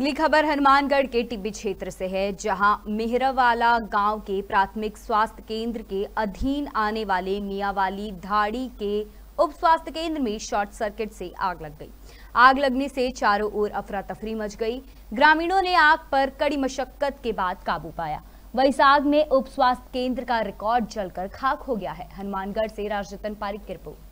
अगली खबर हनुमानगढ़ के टिब्बी क्षेत्र से है जहां मेहरावाला गांव के प्राथमिक स्वास्थ्य केंद्र के अधीन आने वाले मियावाली धाड़ी के उप स्वास्थ्य केंद्र में शॉर्ट सर्किट से आग लग गई आग लगने से चारों ओर अफरा तफरी मच गई ग्रामीणों ने आग पर कड़ी मशक्कत के बाद काबू पाया वही आग में उप स्वास्थ्य केंद्र का रिकॉर्ड जलकर खाक हो गया है हनुमानगढ़ से राजरतन पारिक की रिपोर्ट